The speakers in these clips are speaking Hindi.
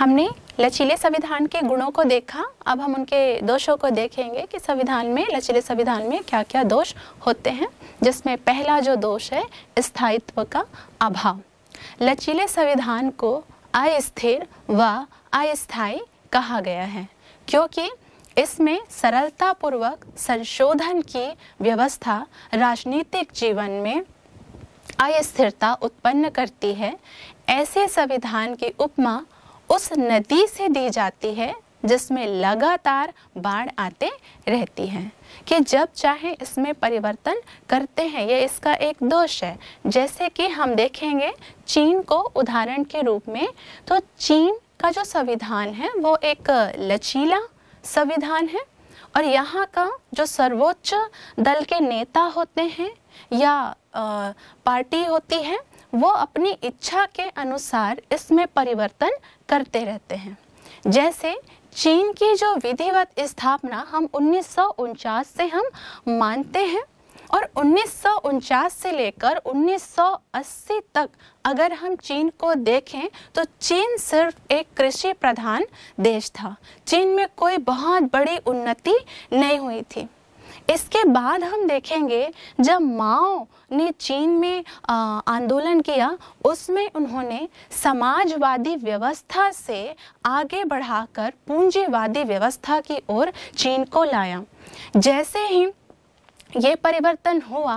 हमने लचीले संविधान के गुणों को देखा अब हम उनके दोषों को देखेंगे कि संविधान में लचीले संविधान में क्या क्या दोष होते हैं जिसमें पहला जो दोष है स्थायित्व का अभाव लचीले संविधान को अस्थिर व अस्थायी कहा गया है क्योंकि इसमें सरलतापूर्वक संशोधन की व्यवस्था राजनीतिक जीवन में अस्थिरता उत्पन्न करती है ऐसे संविधान की उपमा उस नदी से दी जाती है जिसमें लगातार बाढ़ आते रहती हैं कि जब चाहे इसमें परिवर्तन करते हैं ये इसका एक दोष है जैसे कि हम देखेंगे चीन को उदाहरण के रूप में तो चीन का जो संविधान है वो एक लचीला संविधान है और यहाँ का जो सर्वोच्च दल के नेता होते हैं या आ, पार्टी होती है वो अपनी इच्छा के अनुसार इसमें परिवर्तन करते रहते हैं जैसे चीन की जो विधिवत स्थापना हम उन्नीस से हम मानते हैं और उन्नीस से लेकर 1980 तक अगर हम चीन को देखें तो चीन सिर्फ एक कृषि प्रधान देश था चीन में कोई बहुत बड़ी उन्नति नहीं हुई थी इसके बाद हम देखेंगे जब माओ ने चीन में आंदोलन किया उसमें उन्होंने समाजवादी व्यवस्था से आगे बढ़ाकर पूंजीवादी व्यवस्था की ओर चीन को लाया जैसे ही ये परिवर्तन हुआ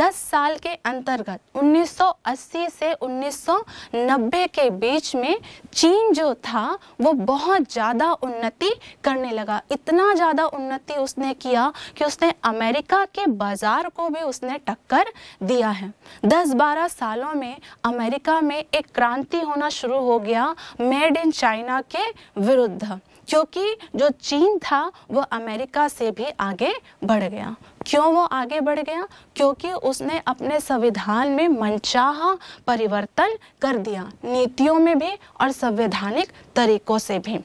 10 साल के अंतर्गत 1980 से 1990 के बीच में चीन जो था वो बहुत ज़्यादा उन्नति करने लगा इतना ज़्यादा उन्नति उसने किया कि उसने अमेरिका के बाज़ार को भी उसने टक्कर दिया है 10-12 सालों में अमेरिका में एक क्रांति होना शुरू हो गया मेड इन चाइना के विरुद्ध क्योंकि जो चीन था वो अमेरिका से भी आगे बढ़ गया क्यों वो आगे बढ़ गया क्योंकि उसने अपने संविधान में मनचाहा परिवर्तन कर दिया नीतियों में भी और संवैधानिक तरीकों से भी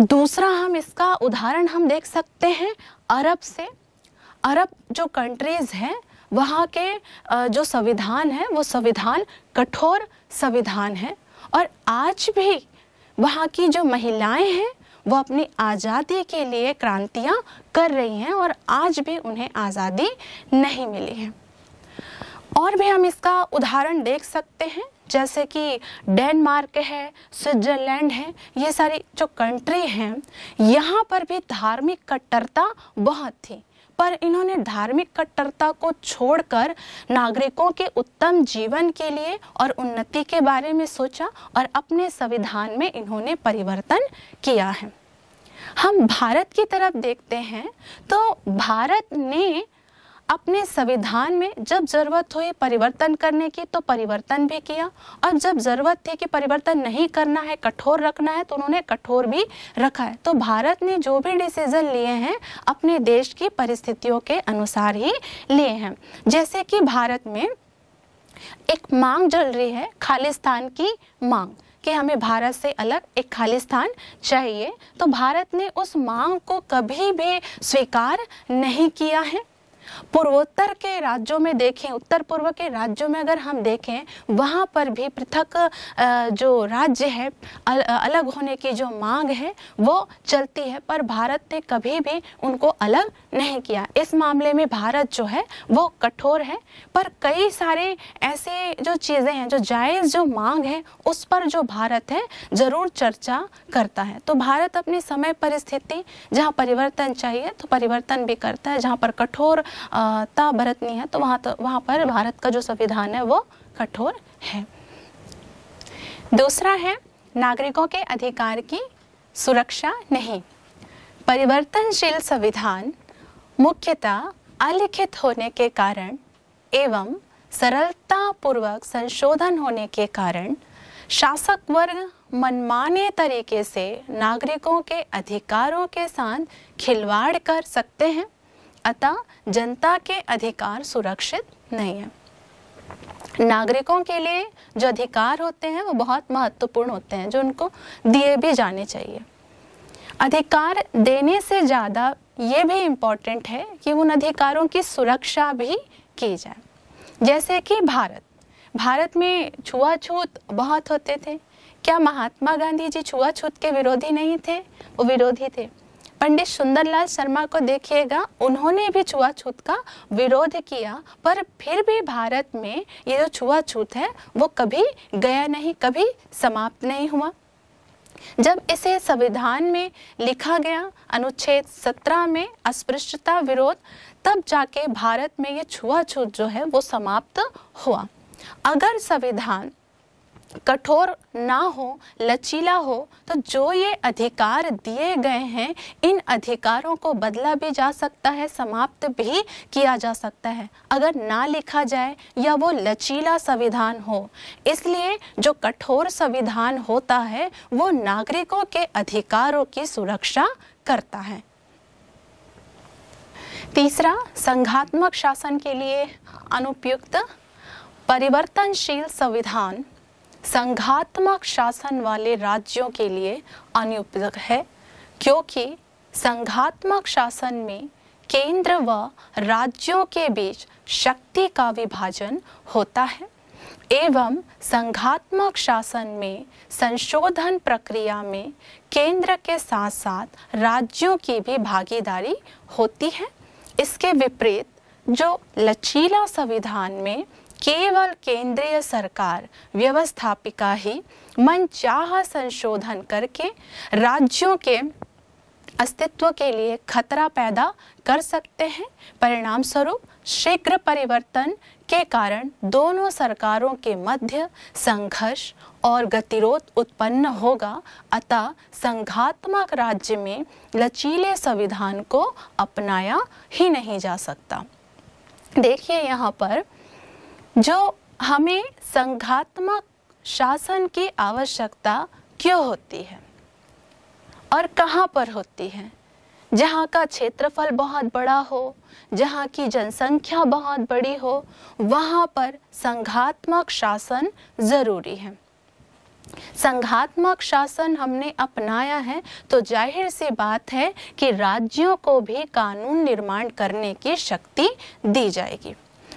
दूसरा हम इसका उदाहरण हम देख सकते हैं अरब से अरब जो कंट्रीज़ हैं वहाँ के जो संविधान है वो संविधान कठोर संविधान है और आज भी वहाँ की जो महिलाएं हैं वो अपनी आज़ादी के लिए क्रांतियाँ कर रही हैं और आज भी उन्हें आज़ादी नहीं मिली है और भी हम इसका उदाहरण देख सकते हैं जैसे कि डेनमार्क है स्विट्जरलैंड है ये सारी जो कंट्री हैं यहाँ पर भी धार्मिक कट्टरता बहुत थी पर इन्होंने धार्मिक कट्टरता को छोड़कर नागरिकों के उत्तम जीवन के लिए और उन्नति के बारे में सोचा और अपने संविधान में इन्होंने परिवर्तन किया है हम भारत की तरफ देखते हैं तो भारत ने अपने संविधान में जब जरूरत हुई परिवर्तन करने की तो परिवर्तन भी किया और जब जरूरत थी कि परिवर्तन नहीं करना है कठोर रखना है तो उन्होंने कठोर भी रखा है तो भारत ने जो भी डिसीजन लिए हैं अपने देश की परिस्थितियों के अनुसार ही लिए हैं जैसे कि भारत में एक मांग चल रही है खालिस्तान की मांग कि हमें भारत से अलग एक खालिस्तान चाहिए तो भारत ने उस मांग को कभी भी स्वीकार नहीं किया है पूर्वोत्तर के राज्यों में देखें उत्तर पूर्व के राज्यों में अगर हम देखें वहाँ पर भी पृथक जो राज्य है अलग होने की जो मांग है वो चलती है पर भारत ने कभी भी उनको अलग नहीं किया इस मामले में भारत जो है वो कठोर है पर कई सारे ऐसे जो चीज़ें हैं जो जायज़ जो मांग है उस पर जो भारत है ज़रूर चर्चा करता है तो भारत अपने समय परिस्थिति जहाँ परिवर्तन चाहिए तो परिवर्तन भी करता है जहाँ पर कठोर ता भरतनी है तो वहाँ तो वहाँ पर भारत का जो संविधान है वो कठोर है दूसरा है नागरिकों के अधिकार की सुरक्षा नहीं परिवर्तनशील संविधान मुख्यतः अलिखित होने के कारण एवं सरलतापूर्वक संशोधन होने के कारण शासक वर्ग मनमाने तरीके से नागरिकों के अधिकारों के साथ खिलवाड़ कर सकते हैं अतः जनता के अधिकार सुरक्षित नहीं है नागरिकों के लिए जो अधिकार होते हैं वो बहुत महत्वपूर्ण होते हैं जो उनको दिए भी जाने चाहिए अधिकार देने से ज़्यादा ये भी इम्पॉर्टेंट है कि उन अधिकारों की सुरक्षा भी की जाए जैसे कि भारत भारत में छुआछूत बहुत होते थे क्या महात्मा गांधी जी छुआछूत के विरोधी नहीं थे वो विरोधी थे पंडित सुंदरलाल शर्मा को देखिएगा उन्होंने भी छुआछूत का विरोध किया पर फिर भी भारत में ये जो छुआछूत है वो कभी गया नहीं कभी समाप्त नहीं हुआ जब इसे संविधान में लिखा गया अनुच्छेद 17 में अस्पृश्यता विरोध तब जाके भारत में ये छुआछूत जो है वो समाप्त हुआ अगर संविधान कठोर ना हो लचीला हो तो जो ये अधिकार दिए गए हैं इन अधिकारों को बदला भी जा सकता है समाप्त भी किया जा सकता है अगर ना लिखा जाए या वो लचीला संविधान हो इसलिए जो कठोर संविधान होता है वो नागरिकों के अधिकारों की सुरक्षा करता है तीसरा संघात्मक शासन के लिए अनुपयुक्त परिवर्तनशील संविधान संघात्मक शासन वाले राज्यों के लिए अनुपयुक्त है क्योंकि संघात्मक शासन में केंद्र व राज्यों के बीच शक्ति का विभाजन होता है एवं संघात्मक शासन में संशोधन प्रक्रिया में केंद्र के साथ साथ राज्यों की भी भागीदारी होती है इसके विपरीत जो लचीला संविधान में केवल केंद्रीय सरकार व्यवस्थापिका ही मनचाह संशोधन करके राज्यों के अस्तित्व के लिए खतरा पैदा कर सकते हैं परिणाम स्वरूप शीघ्र परिवर्तन के कारण दोनों सरकारों के मध्य संघर्ष और गतिरोध उत्पन्न होगा अतः संघात्मक राज्य में लचीले संविधान को अपनाया ही नहीं जा सकता देखिए यहाँ पर जो हमें संघात्मक शासन की आवश्यकता क्यों होती है और कहाँ पर होती है जहाँ का क्षेत्रफल बहुत बड़ा हो जहाँ की जनसंख्या बहुत बड़ी हो वहाँ पर संघात्मक शासन ज़रूरी है संघात्मक शासन हमने अपनाया है तो जाहिर सी बात है कि राज्यों को भी कानून निर्माण करने की शक्ति दी जाएगी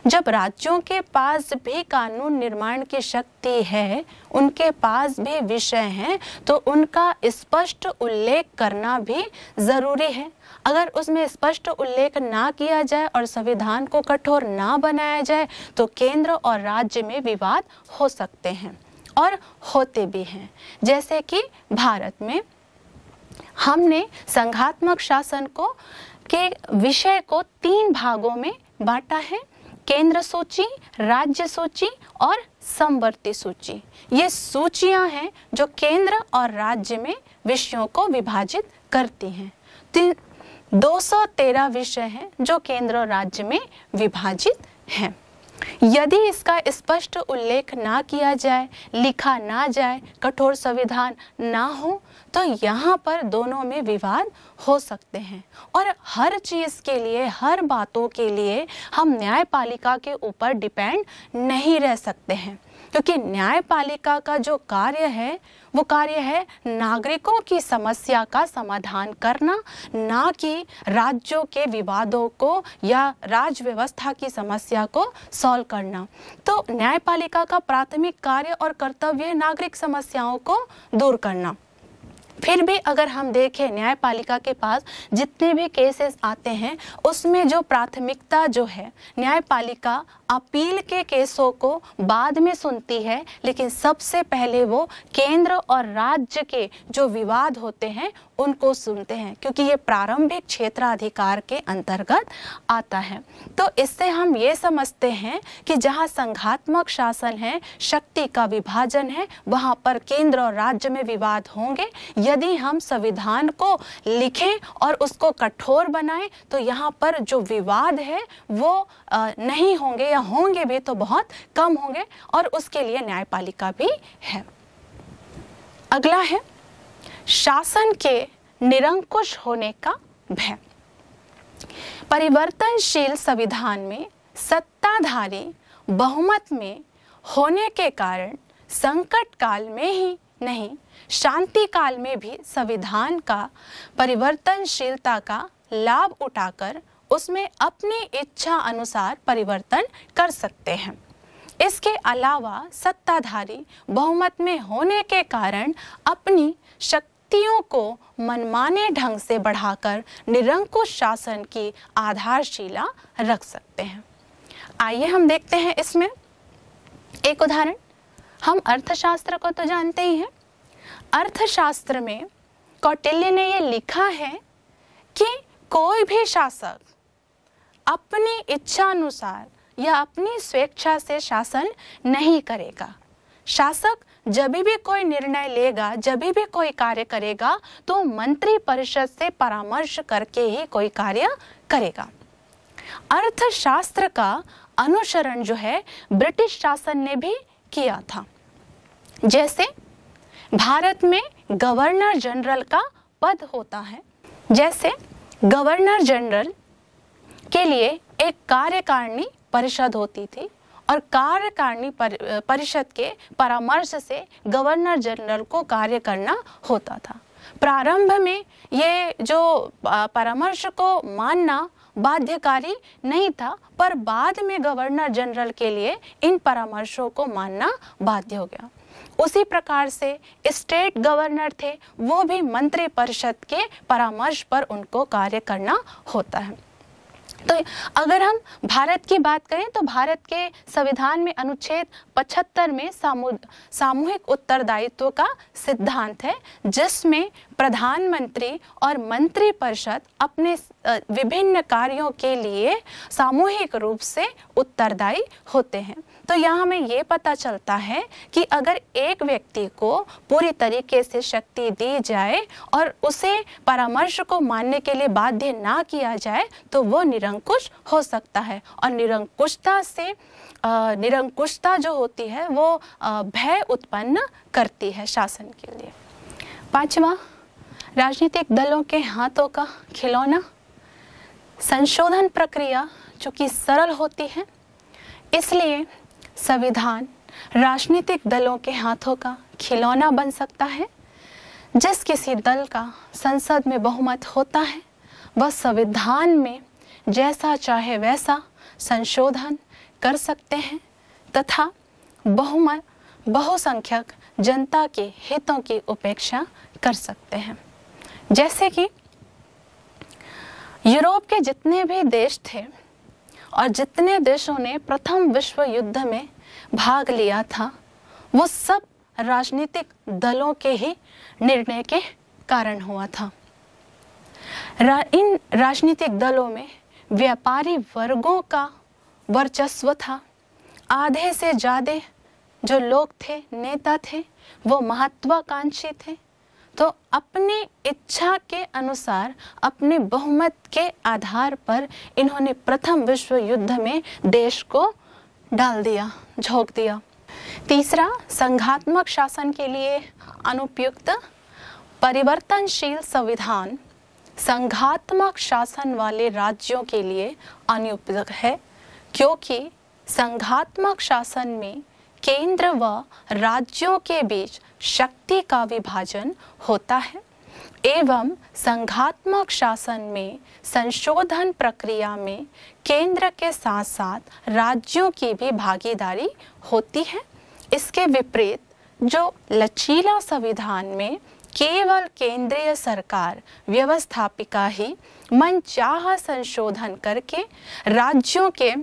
जब राज्यों के पास भी कानून निर्माण की शक्ति है उनके पास भी विषय हैं तो उनका स्पष्ट उल्लेख करना भी ज़रूरी है अगर उसमें स्पष्ट उल्लेख ना किया जाए और संविधान को कठोर ना बनाया जाए तो केंद्र और राज्य में विवाद हो सकते हैं और होते भी हैं जैसे कि भारत में हमने संघात्मक शासन को के विषय को तीन भागों में बांटा है केंद्र सूची राज्य सूची और समवर्ती सूची ये सूचियां हैं जो केंद्र और राज्य में विषयों को विभाजित करती हैं दो सौ तेरह विषय हैं जो केंद्र और राज्य में विभाजित हैं यदि इसका स्पष्ट उल्लेख ना किया जाए लिखा ना जाए कठोर संविधान ना हो तो यहाँ पर दोनों में विवाद हो सकते हैं और हर चीज़ के लिए हर बातों के लिए हम न्यायपालिका के ऊपर डिपेंड नहीं रह सकते हैं क्योंकि न्यायपालिका का जो कार्य है वो कार्य है नागरिकों की समस्या का समाधान करना ना कि राज्यों के विवादों को या राज्य व्यवस्था की समस्या को सॉल्व करना तो न्यायपालिका का प्राथमिक कार्य और कर्तव्य है नागरिक समस्याओं को दूर करना फिर भी अगर हम देखें न्यायपालिका के पास जितने भी केसेस आते हैं उसमें जो प्राथमिकता जो है न्यायपालिका अपील के केसों को बाद में सुनती है लेकिन सबसे पहले वो केंद्र और राज्य के जो विवाद होते हैं उनको सुनते हैं क्योंकि ये प्रारंभिक क्षेत्राधिकार के अंतर्गत आता है तो इससे हम ये समझते हैं कि जहाँ संघात्मक शासन है शक्ति का विभाजन है वहाँ पर केंद्र और राज्य में विवाद होंगे यदि हम संविधान को लिखें और उसको कठोर बनाएं तो यहाँ पर जो विवाद है वो नहीं होंगे या होंगे भी तो बहुत कम होंगे और उसके लिए न्यायपालिका भी है अगला है शासन के निरंकुश होने का भय परिवर्तनशील संविधान में सत्ताधारी बहुमत में होने के कारण संकट काल में ही नहीं शांति काल में भी संविधान का परिवर्तनशीलता का लाभ उठाकर उसमें अपनी इच्छा अनुसार परिवर्तन कर सकते हैं इसके अलावा सत्ताधारी बहुमत में होने के कारण अपनी शक्तियों को मनमाने ढंग से बढ़ाकर निरंकुश शासन की आधारशिला रख सकते हैं आइए हम देखते हैं इसमें एक उदाहरण हम अर्थशास्त्र को तो जानते ही हैं अर्थशास्त्र में कौटिल्य ने यह लिखा है कि कोई भी शासक अपनी इच्छा अनुसार या अपनी स्वेच्छा से शासन नहीं करेगा शासक जब भी कोई निर्णय लेगा जब भी कोई कार्य करेगा तो मंत्री परिषद से परामर्श करके ही कोई कार्य करेगा अर्थशास्त्र का अनुसरण जो है ब्रिटिश शासन ने भी किया था जैसे भारत में गवर्नर जनरल का पद होता है जैसे गवर्नर जनरल के लिए एक कार्यकारिणी परिषद होती थी और कार्यकारिणी परिषद के परामर्श से गवर्नर जनरल को कार्य करना होता था प्रारंभ में ये जो परामर्श को मानना बाध्यकारी नहीं था पर बाद में गवर्नर जनरल के लिए इन परामर्शों को मानना बाध्य हो गया उसी प्रकार से स्टेट गवर्नर थे वो भी मंत्री परिषद के परामर्श पर उनको कार्य करना होता है तो अगर हम भारत की बात करें तो भारत के संविधान में अनुच्छेद 75 में सामूहिक उत्तरदायित्व का सिद्धांत है जिसमें प्रधानमंत्री और मंत्री परिषद अपने विभिन्न कार्यों के लिए सामूहिक रूप से उत्तरदायी होते हैं तो यहाँ हमें ये पता चलता है कि अगर एक व्यक्ति को पूरी तरीके से शक्ति दी जाए और उसे परामर्श को मानने के लिए बाध्य ना किया जाए तो वो निरंकुश हो सकता है और निरंकुशता से निरंकुशता जो होती है वो भय उत्पन्न करती है शासन के लिए पांचवा राजनीतिक दलों के हाथों का खिलौना संशोधन प्रक्रिया जो कि सरल होती है इसलिए संविधान राजनीतिक दलों के हाथों का खिलौना बन सकता है जिस किसी दल का संसद में बहुमत होता है वह संविधान में जैसा चाहे वैसा संशोधन कर सकते हैं तथा बहुमत बहुसंख्यक जनता के हितों की उपेक्षा कर सकते हैं जैसे कि यूरोप के जितने भी देश थे और जितने देशों ने प्रथम विश्व युद्ध में भाग लिया था वो सब राजनीतिक दलों के ही निर्णय के कारण हुआ था रा, इन राजनीतिक दलों में व्यापारी वर्गों का वर्चस्व था आधे से ज़्यादा जो लोग थे नेता थे वो महत्वाकांक्षी थे तो अपने इच्छा के अनुसार अपने बहुमत के आधार पर इन्होंने प्रथम विश्व युद्ध में देश को डाल दिया झोंक दिया तीसरा संघात्मक शासन के लिए अनुपयुक्त परिवर्तनशील संविधान संघात्मक शासन वाले राज्यों के लिए अनुपयुक्त है क्योंकि संघात्मक शासन में केंद्र व राज्यों के बीच शक्ति का विभाजन होता है एवं संघात्मक शासन में संशोधन प्रक्रिया में केंद्र के साथ साथ राज्यों की भी भागीदारी होती है इसके विपरीत जो लचीला संविधान में केवल केंद्रीय सरकार व्यवस्थापिका ही मनचाहा संशोधन करके राज्यों के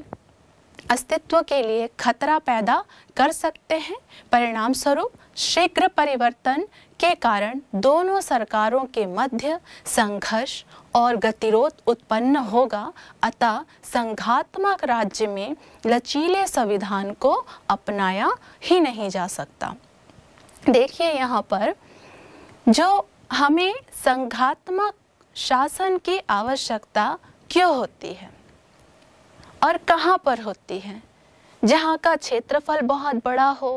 अस्तित्व के लिए खतरा पैदा कर सकते हैं परिणाम स्वरूप शीघ्र परिवर्तन के कारण दोनों सरकारों के मध्य संघर्ष और गतिरोध उत्पन्न होगा अतः संघात्मक राज्य में लचीले संविधान को अपनाया ही नहीं जा सकता देखिए यहाँ पर जो हमें संघात्मक शासन की आवश्यकता क्यों होती है और कहाँ पर होती है जहाँ का क्षेत्रफल बहुत बड़ा हो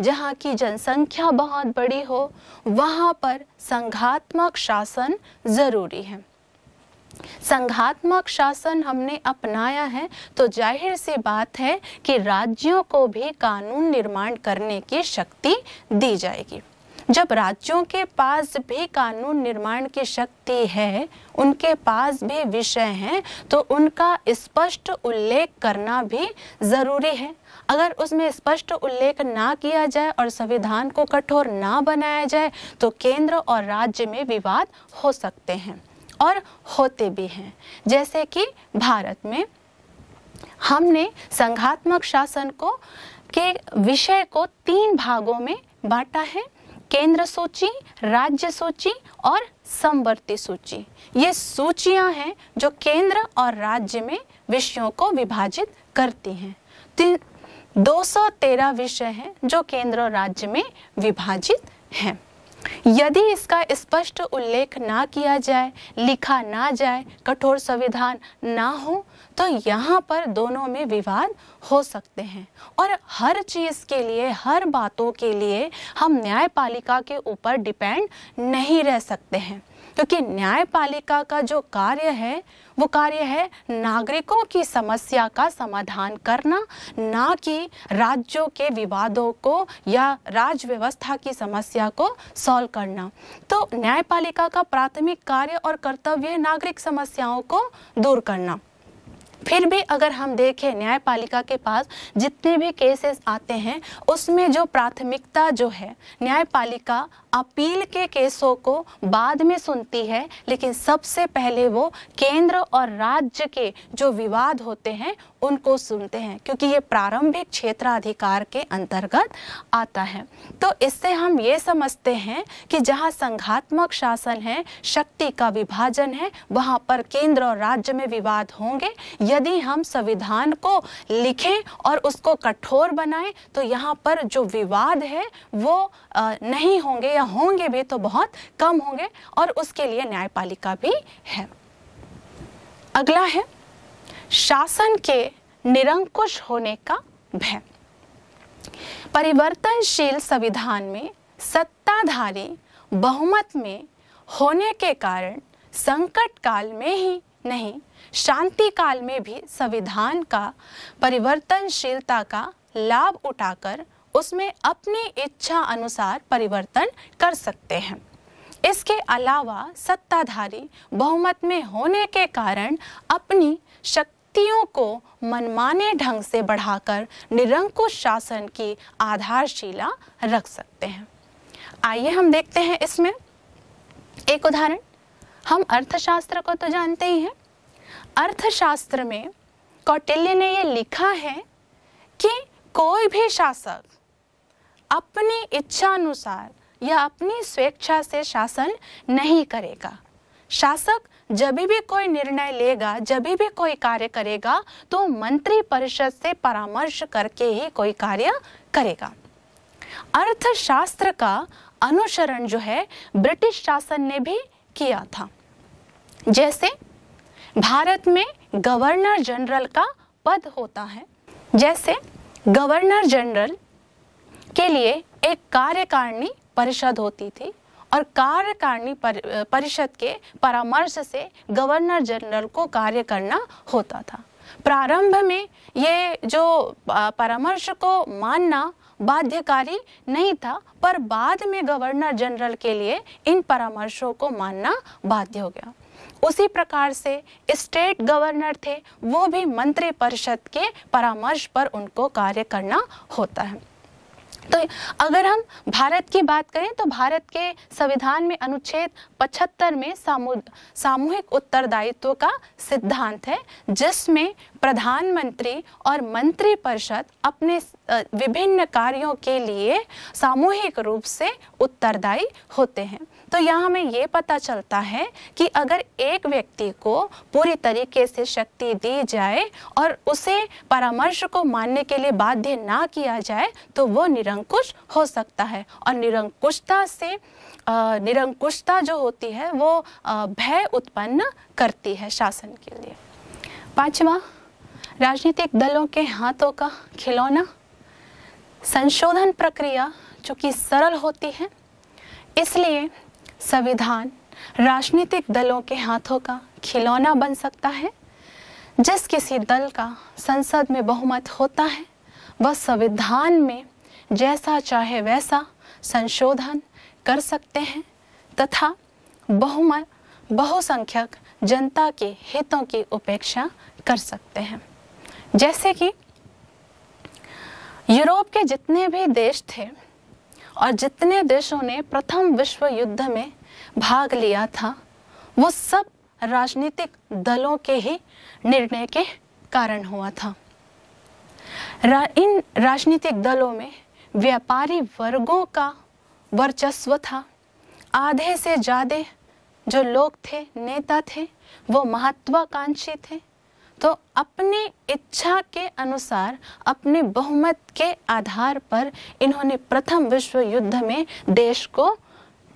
जहाँ की जनसंख्या बहुत बड़ी हो वहाँ पर संघात्मक शासन ज़रूरी है संघात्मक शासन हमने अपनाया है तो जाहिर सी बात है कि राज्यों को भी कानून निर्माण करने की शक्ति दी जाएगी जब राज्यों के पास भी कानून निर्माण की शक्ति है उनके पास भी विषय हैं तो उनका स्पष्ट उल्लेख करना भी ज़रूरी है अगर उसमें स्पष्ट उल्लेख ना किया जाए और संविधान को कठोर ना बनाया जाए तो केंद्र और राज्य में विवाद हो सकते हैं और होते भी हैं जैसे कि भारत में हमने संघात्मक शासन को के विषय को तीन भागों में बांटा है केंद्र सूची राज्य सूची और समवर्ती सूची ये सूचियां हैं जो केंद्र और राज्य में विषयों को विभाजित करती हैं दो सौ तेरह विषय हैं जो केंद्र और राज्य में विभाजित हैं यदि इसका स्पष्ट उल्लेख ना किया जाए लिखा ना जाए कठोर संविधान ना हो तो यहाँ पर दोनों में विवाद हो सकते हैं और हर चीज़ के लिए हर बातों के लिए हम न्यायपालिका के ऊपर डिपेंड नहीं रह सकते हैं क्योंकि न्यायपालिका का जो कार्य है वो कार्य है नागरिकों की समस्या का समाधान करना ना कि राज्यों के विवादों को या राज्य व्यवस्था की समस्या को सॉल्व करना तो न्यायपालिका का प्राथमिक कार्य और कर्तव्य है नागरिक समस्याओं को दूर करना फिर भी अगर हम देखें न्यायपालिका के पास जितने भी केसेस आते हैं उसमें जो प्राथमिकता जो है न्यायपालिका अपील के केसों को बाद में सुनती है लेकिन सबसे पहले वो केंद्र और राज्य के जो विवाद होते हैं उनको सुनते हैं क्योंकि ये प्रारंभिक क्षेत्राधिकार के अंतर्गत आता है तो इससे हम ये समझते हैं कि जहाँ संघात्मक शासन है शक्ति का विभाजन है वहाँ पर केंद्र और राज्य में विवाद होंगे यदि हम संविधान को लिखें और उसको कठोर बनाएं तो यहाँ पर जो विवाद है वो नहीं होंगे या या होंगे भी तो बहुत कम होंगे और उसके लिए न्यायपालिका भी है अगला है शासन के निरंकुश होने का भय परिवर्तनशील संविधान में सत्ताधारी बहुमत में होने के कारण संकट काल में ही नहीं शांति काल में भी संविधान का परिवर्तनशीलता का लाभ उठाकर उसमें अपनी इच्छा अनुसार परिवर्तन कर सकते हैं इसके अलावा सत्ताधारी बहुमत में होने के कारण अपनी शक्तियों को मनमाने ढंग से बढ़ाकर निरंकुश शासन की आधारशिला रख सकते हैं आइए हम देखते हैं इसमें एक उदाहरण हम अर्थशास्त्र को तो जानते ही हैं अर्थशास्त्र में कौटिल्य ने ये लिखा है कि कोई भी शासक अपनी इच्छा अनुसार या अपनी स्वेच्छा से शासन नहीं करेगा शासक जब भी कोई निर्णय लेगा जब भी कोई कार्य करेगा तो मंत्री परिषद से परामर्श करके ही कोई कार्य करेगा अर्थशास्त्र का अनुसरण जो है ब्रिटिश शासन ने भी किया था जैसे भारत में गवर्नर जनरल का पद होता है जैसे गवर्नर जनरल के लिए एक कार्यकारिणी परिषद होती थी और कार्यकारिणी परिषद के परामर्श से गवर्नर जनरल को कार्य करना होता था प्रारंभ में ये जो परामर्श को मानना बाध्यकारी नहीं था पर बाद में गवर्नर जनरल के लिए इन परामर्शों को मानना बाध्य हो गया उसी प्रकार से स्टेट गवर्नर थे वो भी मंत्रिपरिषद के परामर्श पर उनको कार्य करना होता है तो अगर हम भारत की बात करें तो भारत के संविधान में अनुच्छेद 75 में सामूहिक उत्तरदायित्व का सिद्धांत है जिसमें प्रधानमंत्री और मंत्री परिषद अपने विभिन्न कार्यों के लिए सामूहिक रूप से उत्तरदायी होते हैं तो यहाँ हमें ये पता चलता है कि अगर एक व्यक्ति को पूरी तरीके से शक्ति दी जाए और उसे परामर्श को मानने के लिए बाध्य ना किया जाए तो वो निरंकुश हो सकता है और निरंकुशता से निरंकुशता जो होती है वो भय उत्पन्न करती है शासन के लिए पांचवा राजनीतिक दलों के हाथों का खिलौना संशोधन प्रक्रिया जो कि सरल होती है इसलिए संविधान राजनीतिक दलों के हाथों का खिलौना बन सकता है जिस किसी दल का संसद में बहुमत होता है वह संविधान में जैसा चाहे वैसा संशोधन कर सकते हैं तथा बहुमत बहुसंख्यक जनता के हितों की उपेक्षा कर सकते हैं जैसे कि यूरोप के जितने भी देश थे और जितने देशों ने प्रथम विश्व युद्ध में भाग लिया था वो सब राजनीतिक दलों के ही निर्णय के कारण हुआ था रा, इन राजनीतिक दलों में व्यापारी वर्गों का वर्चस्व था आधे से ज़्यादा जो लोग थे नेता थे वो महत्वाकांक्षी थे तो अपनी इच्छा के अनुसार अपने बहुमत के आधार पर इन्होंने प्रथम विश्व युद्ध में देश को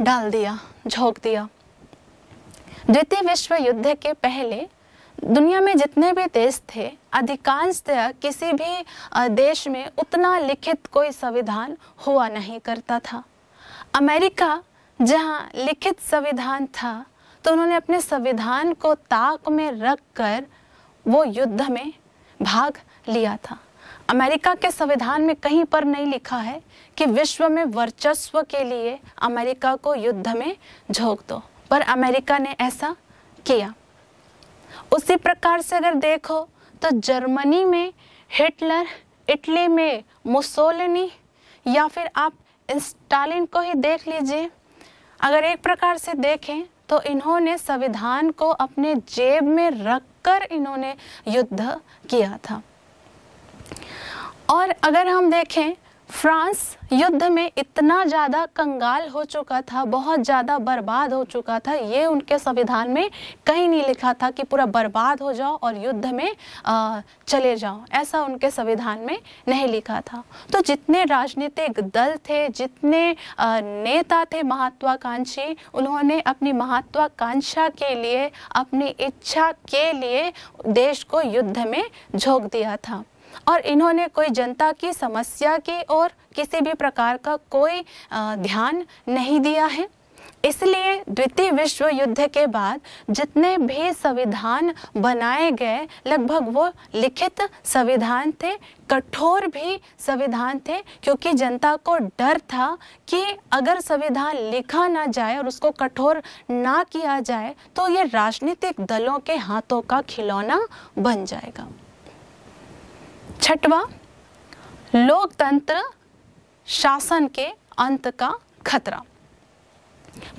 डाल दिया झोंक दिया द्वितीय विश्व युद्ध के पहले दुनिया में जितने भी देश थे अधिकांशतः किसी भी देश में उतना लिखित कोई संविधान हुआ नहीं करता था अमेरिका जहाँ लिखित संविधान था तो उन्होंने अपने संविधान को ताक में रख कर वो युद्ध में भाग लिया था अमेरिका के संविधान में कहीं पर नहीं लिखा है कि विश्व में वर्चस्व के लिए अमेरिका को युद्ध में झोंक दो पर अमेरिका ने ऐसा किया उसी प्रकार से अगर देखो तो जर्मनी में हिटलर इटली में मुसोलिनी या फिर आप स्टालिन को ही देख लीजिए अगर एक प्रकार से देखें तो इन्होंने संविधान को अपने जेब में रख कर इन्होंने युद्ध किया था और अगर हम देखें फ्रांस युद्ध में इतना ज़्यादा कंगाल हो चुका था बहुत ज़्यादा बर्बाद हो चुका था ये उनके संविधान में कहीं नहीं लिखा था कि पूरा बर्बाद हो जाओ और युद्ध में चले जाओ ऐसा उनके संविधान में नहीं लिखा था तो जितने राजनीतिक दल थे जितने नेता थे महत्वाकांक्षी उन्होंने अपनी महत्वाकांक्षा के लिए अपनी इच्छा के लिए देश को युद्ध में झोंक दिया था और इन्होंने कोई जनता की समस्या की और किसी भी प्रकार का कोई ध्यान नहीं दिया है इसलिए द्वितीय विश्व युद्ध के बाद जितने भी संविधान बनाए गए लगभग वो लिखित संविधान थे कठोर भी संविधान थे क्योंकि जनता को डर था कि अगर संविधान लिखा ना जाए और उसको कठोर ना किया जाए तो ये राजनीतिक दलों के हाथों का खिलौना बन जाएगा छठवा लोकतंत्र शासन के अंत का खतरा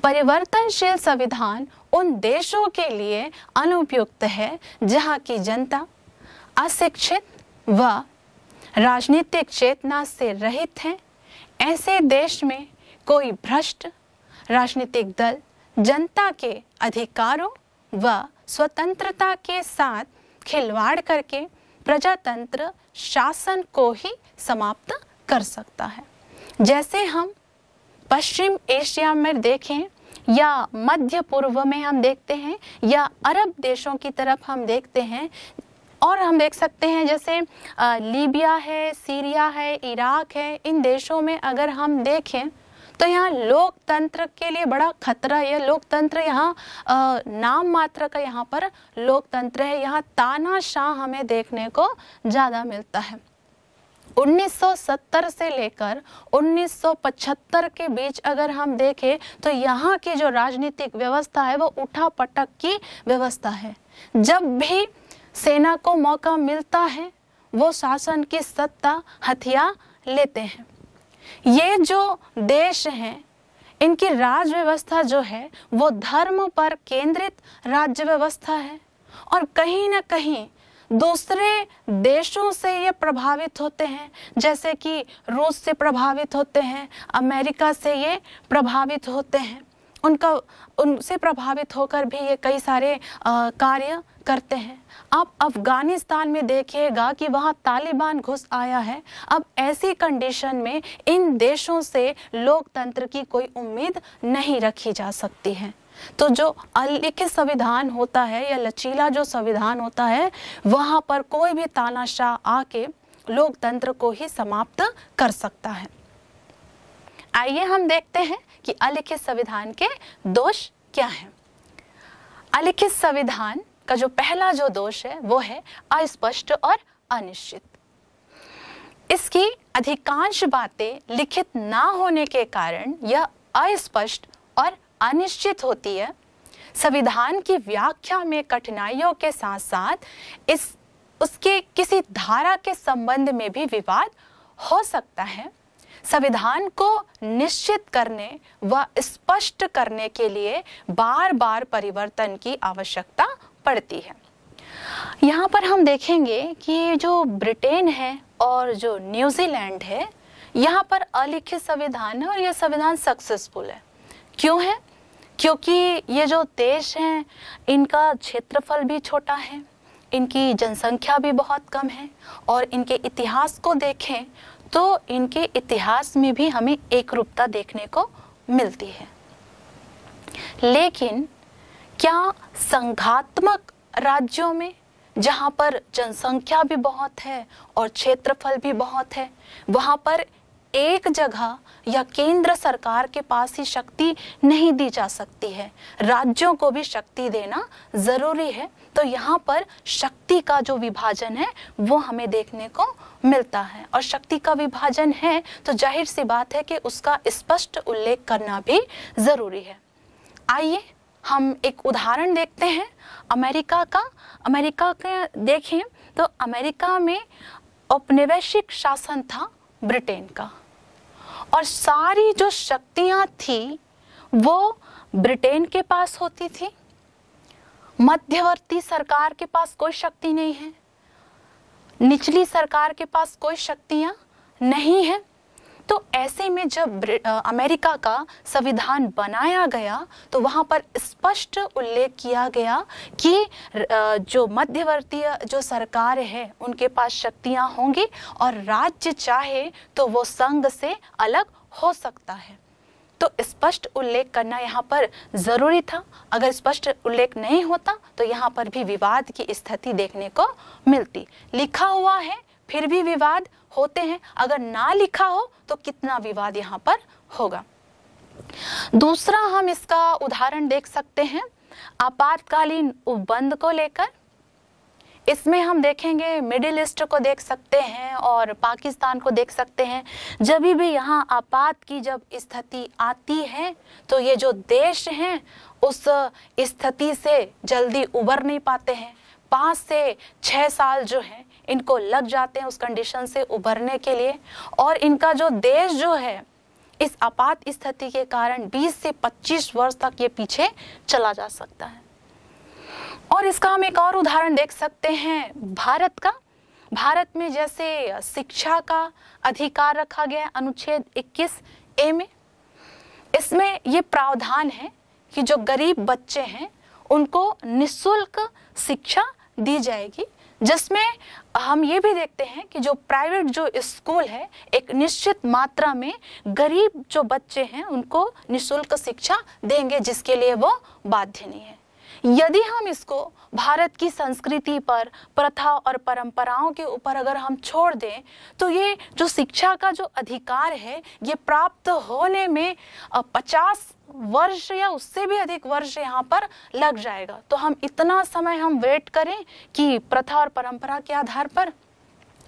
परिवर्तनशील संविधान उन देशों के लिए अनुपयुक्त है जहां की जनता अशिक्षित व राजनीतिक चेतना से रहित है ऐसे देश में कोई भ्रष्ट राजनीतिक दल जनता के अधिकारों व स्वतंत्रता के साथ खिलवाड़ करके प्रजातंत्र शासन को ही समाप्त कर सकता है जैसे हम पश्चिम एशिया में देखें या मध्य पूर्व में हम देखते हैं या अरब देशों की तरफ हम देखते हैं और हम देख सकते हैं जैसे लीबिया है सीरिया है इराक है इन देशों में अगर हम देखें तो यहाँ लोकतंत्र के लिए बड़ा खतरा है लोकतंत्र यहाँ नाम मात्र का यहाँ पर लोकतंत्र है यहाँ तानाशाह हमें देखने को ज़्यादा मिलता है 1970 से लेकर 1975 के बीच अगर हम देखें तो यहाँ की जो राजनीतिक व्यवस्था है वो उठा पटक की व्यवस्था है जब भी सेना को मौका मिलता है वो शासन की सत्ता हथिया लेते हैं ये जो देश हैं इनकी राज्य व्यवस्था जो है वो धर्म पर केंद्रित राज्य व्यवस्था है और कहीं ना कहीं दूसरे देशों से ये प्रभावित होते हैं जैसे कि रूस से प्रभावित होते हैं अमेरिका से ये प्रभावित होते हैं उनका उनसे प्रभावित होकर भी ये कई सारे आ, कार्य करते हैं आप अफगानिस्तान में देखिएगा कि वहाँ तालिबान घुस आया है अब ऐसी कंडीशन में इन देशों से लोकतंत्र की कोई उम्मीद नहीं रखी जा सकती है तो जो अलिखित संविधान होता है या लचीला जो संविधान होता है वहाँ पर कोई भी तानाशाह आके लोकतंत्र को ही समाप्त कर सकता है आइए हम देखते हैं कि अलिखित संविधान के दोष क्या हैं अलिखित संविधान का जो पहला जो दोष है वो है अस्पष्ट और अनिश्चित इसकी अधिकांश बातें लिखित ना होने के कारण यह अस्पष्ट और अनिश्चित होती है संविधान की व्याख्या में कठिनाइयों के साथ साथ इस उसके किसी धारा के संबंध में भी विवाद हो सकता है संविधान को निश्चित करने व स्पष्ट करने के लिए बार बार परिवर्तन की आवश्यकता पड़ती है यहाँ पर हम देखेंगे कि जो ब्रिटेन है और जो न्यूजीलैंड है यहाँ पर अलिखित संविधान है और यह संविधान सक्सेसफुल है क्यों है क्योंकि ये जो देश हैं इनका क्षेत्रफल भी छोटा है इनकी जनसंख्या भी बहुत कम है और इनके इतिहास को देखें तो इनके इतिहास में भी हमें एकरूपता देखने को मिलती है लेकिन क्या संघात्मक राज्यों में जहाँ पर जनसंख्या भी बहुत है और क्षेत्रफल भी बहुत है वहाँ पर एक जगह या केंद्र सरकार के पास ही शक्ति नहीं दी जा सकती है राज्यों को भी शक्ति देना ज़रूरी है तो यहाँ पर शक्ति का जो विभाजन है वो हमें देखने को मिलता है और शक्ति का विभाजन है तो जाहिर सी बात है कि उसका स्पष्ट उल्लेख करना भी ज़रूरी है आइए हम एक उदाहरण देखते हैं अमेरिका का अमेरिका के देखें तो अमेरिका में औपनिवेशिक शासन था ब्रिटेन का और सारी जो शक्तियां थी वो ब्रिटेन के पास होती थी मध्यवर्ती सरकार के पास कोई शक्ति नहीं है निचली सरकार के पास कोई शक्तियां नहीं है तो ऐसे में जब अमेरिका का संविधान बनाया गया तो वहाँ पर स्पष्ट उल्लेख किया गया कि जो मध्यवर्तीय जो सरकार है उनके पास शक्तियाँ होंगी और राज्य चाहे तो वो संघ से अलग हो सकता है तो स्पष्ट उल्लेख करना यहाँ पर ज़रूरी था अगर स्पष्ट उल्लेख नहीं होता तो यहाँ पर भी विवाद की स्थिति देखने को मिलती लिखा हुआ है फिर भी विवाद होते हैं अगर ना लिखा हो तो कितना विवाद यहाँ पर होगा दूसरा हम इसका उदाहरण देख सकते हैं आपातकालीन उपबंध को लेकर इसमें हम देखेंगे मिडिल ईस्ट को देख सकते हैं और पाकिस्तान को देख सकते हैं जब भी यहाँ आपात की जब स्थिति आती है तो ये जो देश हैं उस स्थिति से जल्दी उबर नहीं पाते हैं पाँच से छः साल जो है इनको लग जाते हैं उस कंडीशन से उभरने के लिए और इनका जो देश जो है इस आपात स्थिति के कारण 20 से 25 वर्ष तक ये पीछे चला जा सकता है और इसका हम एक और उदाहरण देख सकते हैं भारत का भारत में जैसे शिक्षा का अधिकार रखा गया है अनुच्छेद 21 ए में इसमें ये प्रावधान है कि जो गरीब बच्चे हैं उनको निशुल्क शिक्षा दी जाएगी जिसमें हम ये भी देखते हैं कि जो प्राइवेट जो स्कूल है एक निश्चित मात्रा में गरीब जो बच्चे हैं उनको निशुल्क शिक्षा देंगे जिसके लिए वो बाध्य नहीं है यदि हम इसको भारत की संस्कृति पर प्रथा और परंपराओं के ऊपर अगर हम छोड़ दें तो ये जो शिक्षा का जो अधिकार है ये प्राप्त होने में पचास वर्ष या उससे भी अधिक वर्ष यहाँ पर लग जाएगा तो हम इतना समय हम वेट करें कि प्रथा और परंपरा के आधार पर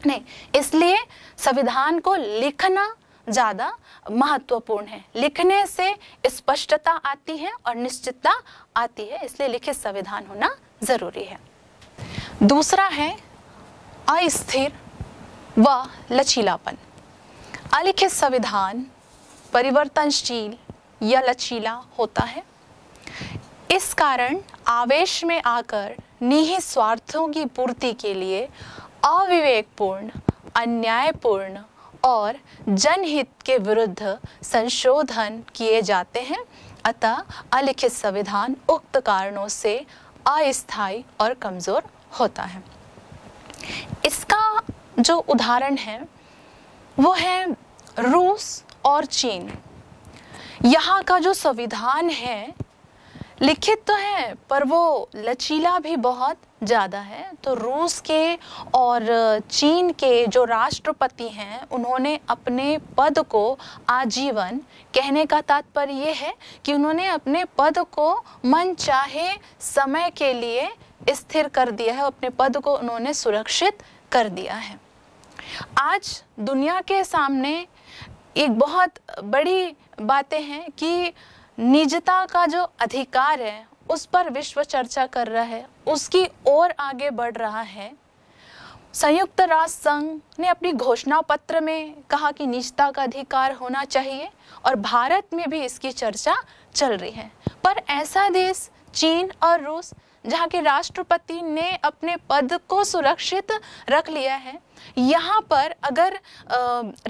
नहीं इसलिए संविधान को लिखना ज़्यादा महत्वपूर्ण है लिखने से स्पष्टता आती है और निश्चितता आती है इसलिए लिखित संविधान होना ज़रूरी है दूसरा है अस्थिर व लचीलापन अलिखित संविधान परिवर्तनशील या लचीला होता है इस कारण आवेश में आकर निहित स्वार्थों की पूर्ति के लिए अविवेकपूर्ण अन्यायपूर्ण और जनहित के विरुद्ध संशोधन किए जाते हैं अतः अलिखित संविधान उक्त कारणों से अस्थाई और कमज़ोर होता है इसका जो उदाहरण है वो है रूस और चीन यहाँ का जो संविधान है लिखित तो है पर वो लचीला भी बहुत ज़्यादा है तो रूस के और चीन के जो राष्ट्रपति हैं उन्होंने अपने पद को आजीवन कहने का तात्पर्य ये है कि उन्होंने अपने पद को मन चाहे समय के लिए स्थिर कर दिया है अपने पद को उन्होंने सुरक्षित कर दिया है आज दुनिया के सामने एक बहुत बड़ी बातें हैं कि निजता का जो अधिकार है उस पर विश्व चर्चा कर रहा है उसकी ओर आगे बढ़ रहा है संयुक्त राष्ट्र संघ ने अपनी घोषणा पत्र में कहा कि निजता का अधिकार होना चाहिए और भारत में भी इसकी चर्चा चल रही है पर ऐसा देश चीन और रूस जहाँ के राष्ट्रपति ने अपने पद को सुरक्षित रख लिया है यहाँ पर अगर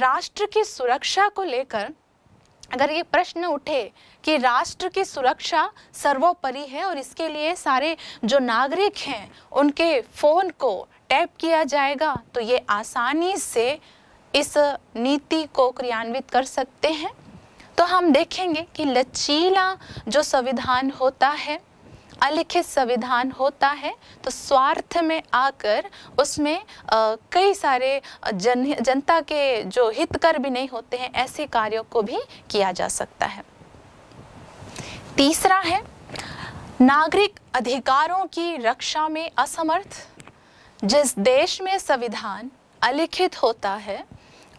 राष्ट्र की सुरक्षा को लेकर अगर ये प्रश्न उठे कि राष्ट्र की सुरक्षा सर्वोपरि है और इसके लिए सारे जो नागरिक हैं उनके फ़ोन को टैप किया जाएगा तो ये आसानी से इस नीति को क्रियान्वित कर सकते हैं तो हम देखेंगे कि लचीला जो संविधान होता है अलिखित संविधान होता है तो स्वार्थ में आकर उसमें आ, कई सारे जन जनता के जो हितकर भी नहीं होते हैं ऐसे कार्यों को भी किया जा सकता है तीसरा है नागरिक अधिकारों की रक्षा में असमर्थ जिस देश में संविधान अलिखित होता है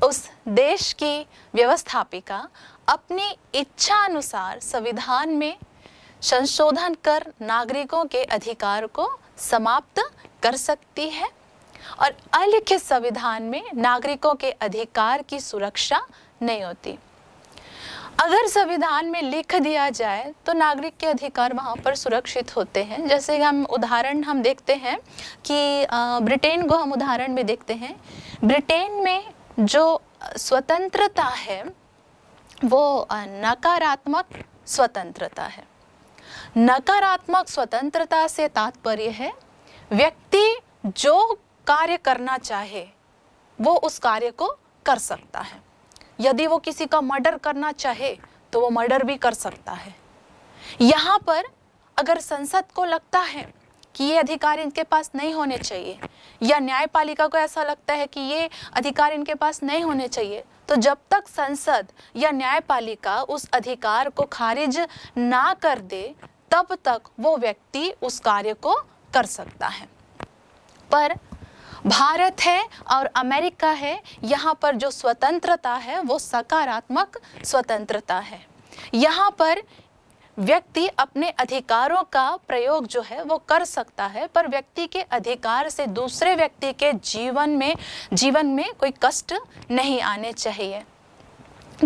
उस देश की व्यवस्थापिका अपनी इच्छा अनुसार संविधान में संशोधन कर नागरिकों के अधिकार को समाप्त कर सकती है और अलिखित संविधान में नागरिकों के अधिकार की सुरक्षा नहीं होती अगर संविधान में लिख दिया जाए तो नागरिक के अधिकार वहाँ पर सुरक्षित होते हैं जैसे हम उदाहरण हम देखते हैं कि ब्रिटेन को हम उदाहरण में देखते हैं ब्रिटेन में जो स्वतंत्रता है वो नकारात्मक स्वतंत्रता है नकारात्मक स्वतंत्रता से तात्पर्य है व्यक्ति जो कार्य करना चाहे वो उस कार्य को कर सकता है यदि वो किसी का मर्डर करना चाहे तो वो मर्डर भी कर सकता है यहाँ पर अगर संसद को लगता है कि ये अधिकार इनके पास नहीं होने चाहिए या न्यायपालिका को ऐसा लगता है कि ये अधिकार इनके पास नहीं होने चाहिए तो जब तक संसद या न्यायपालिका उस अधिकार को खारिज ना कर दे तब तक वो व्यक्ति उस कार्य को कर सकता है पर भारत है और अमेरिका है यहाँ पर जो स्वतंत्रता है वो सकारात्मक स्वतंत्रता है यहाँ पर व्यक्ति अपने अधिकारों का प्रयोग जो है वो कर सकता है पर व्यक्ति के अधिकार से दूसरे व्यक्ति के जीवन में जीवन में कोई कष्ट नहीं आने चाहिए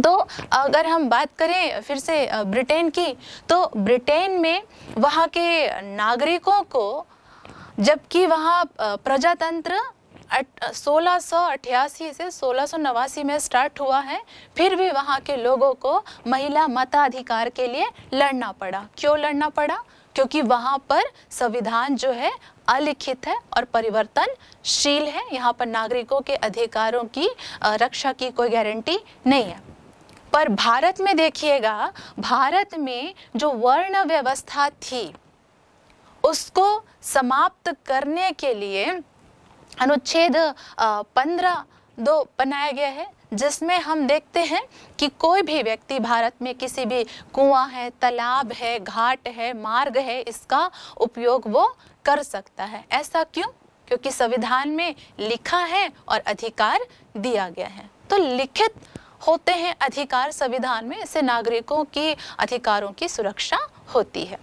तो अगर हम बात करें फिर से ब्रिटेन की तो ब्रिटेन में वहाँ के नागरिकों को जबकि वहाँ प्रजातंत्र सोलह से सोलह में स्टार्ट हुआ है फिर भी वहाँ के लोगों को महिला मताधिकार के लिए लड़ना पड़ा क्यों लड़ना पड़ा क्योंकि वहाँ पर संविधान जो है अलिखित है और परिवर्तनशील है यहाँ पर नागरिकों के अधिकारों की रक्षा की कोई गारंटी नहीं है पर भारत में देखिएगा भारत में जो वर्ण व्यवस्था थी उसको समाप्त करने के लिए अनुच्छेद पंद्रह दो बनाया गया है जिसमें हम देखते हैं कि कोई भी व्यक्ति भारत में किसी भी कुआं है तालाब है घाट है मार्ग है इसका उपयोग वो कर सकता है ऐसा क्यों क्योंकि संविधान में लिखा है और अधिकार दिया गया है तो लिखित होते हैं अधिकार संविधान में इससे नागरिकों की अधिकारों की सुरक्षा होती है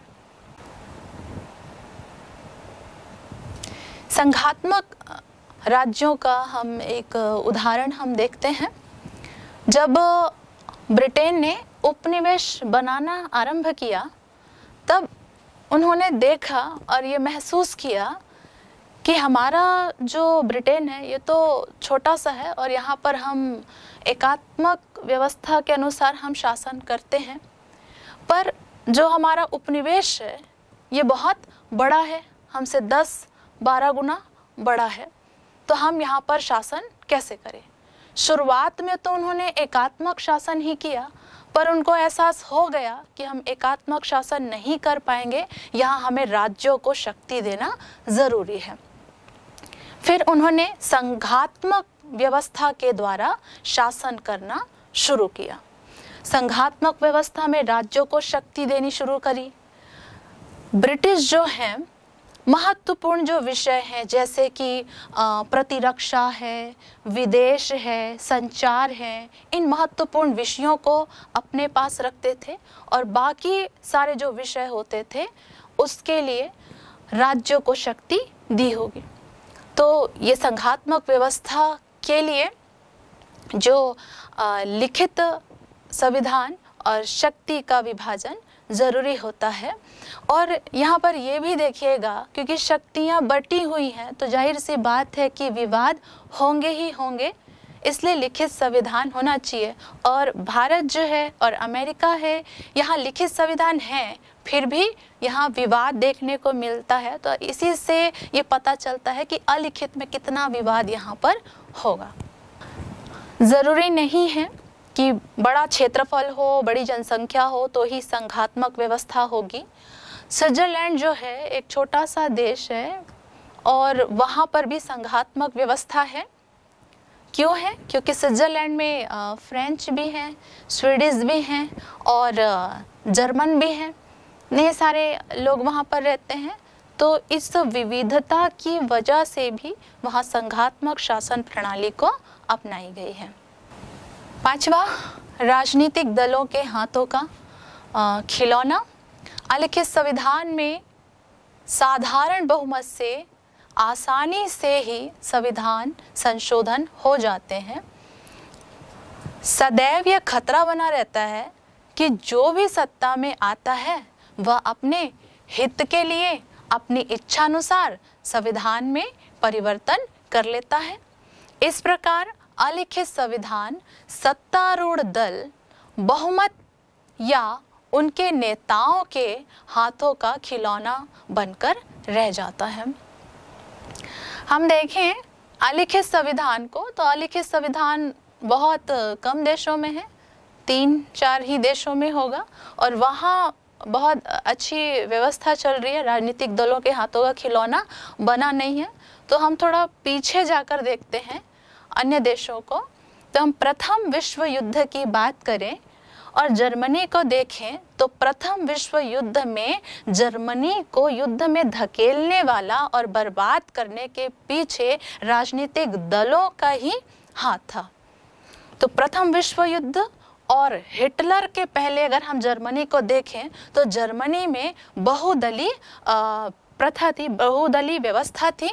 संघात्मक राज्यों का हम एक उदाहरण हम देखते हैं जब ब्रिटेन ने उपनिवेश बनाना आरंभ किया तब उन्होंने देखा और ये महसूस किया कि हमारा जो ब्रिटेन है ये तो छोटा सा है और यहाँ पर हम एकात्मक व्यवस्था के अनुसार हम शासन करते हैं पर जो हमारा उपनिवेश है ये बहुत बड़ा है हमसे दस बारह गुना बड़ा है तो हम यहाँ पर शासन कैसे करें शुरुआत में तो उन्होंने एकात्मक शासन ही किया पर उनको एहसास हो गया कि हम एकात्मक शासन नहीं कर पाएंगे यहाँ हमें राज्यों को शक्ति देना ज़रूरी है फिर उन्होंने संघात्मक व्यवस्था के द्वारा शासन करना शुरू किया संघात्मक व्यवस्था में राज्यों को शक्ति देनी शुरू करी ब्रिटिश जो हैं महत्वपूर्ण जो विषय हैं जैसे कि प्रतिरक्षा है विदेश है संचार है इन महत्वपूर्ण विषयों को अपने पास रखते थे और बाकी सारे जो विषय होते थे उसके लिए राज्यों को शक्ति दी होगी तो ये संघात्मक व्यवस्था के लिए जो लिखित संविधान और शक्ति का विभाजन ज़रूरी होता है और यहाँ पर ये भी देखिएगा क्योंकि शक्तियाँ बटी हुई हैं तो जाहिर सी बात है कि विवाद होंगे ही होंगे इसलिए लिखित संविधान होना चाहिए और भारत जो है और अमेरिका है यहाँ लिखित संविधान है फिर भी यहाँ विवाद देखने को मिलता है तो इसी से ये पता चलता है कि अलिखित में कितना विवाद यहाँ पर होगा ज़रूरी नहीं है कि बड़ा क्षेत्रफल हो बड़ी जनसंख्या हो तो ही संघात्मक व्यवस्था होगी स्विट्जरलैंड जो है एक छोटा सा देश है और वहाँ पर भी संघात्मक व्यवस्था है क्यों है क्योंकि स्विट्ज़रलैंड में फ्रेंच भी हैं स्वीडिश भी हैं और जर्मन भी हैं इतने सारे लोग वहाँ पर रहते हैं तो इस विविधता की वजह से भी वहाँ संघात्मक शासन प्रणाली को अपनाई गई है पांचवा राजनीतिक दलों के हाथों का खिलौना अलिखित संविधान में साधारण बहुमत से आसानी से ही संविधान संशोधन हो जाते हैं सदैव यह खतरा बना रहता है कि जो भी सत्ता में आता है वह अपने हित के लिए अपनी इच्छा अनुसार संविधान में परिवर्तन कर लेता है इस प्रकार अलिखित संविधान सत्तारूढ़ दल बहुमत या उनके नेताओं के हाथों का खिलौना बनकर रह जाता है हम देखें अलिखित संविधान को तो अलिखित संविधान बहुत कम देशों में है तीन चार ही देशों में होगा और वहाँ बहुत अच्छी व्यवस्था चल रही है राजनीतिक दलों के हाथों का खिलौना बना नहीं है तो हम थोड़ा पीछे जाकर देखते हैं अन्य देशों को तो हम प्रथम विश्व युद्ध की बात करें और जर्मनी को देखें तो प्रथम विश्व युद्ध में जर्मनी को युद्ध में धकेलने वाला और बर्बाद करने के पीछे राजनीतिक दलों का ही हाथ था तो प्रथम विश्व युद्ध और हिटलर के पहले अगर हम जर्मनी को देखें तो जर्मनी में बहुदली प्रथा थी बहुदली व्यवस्था थी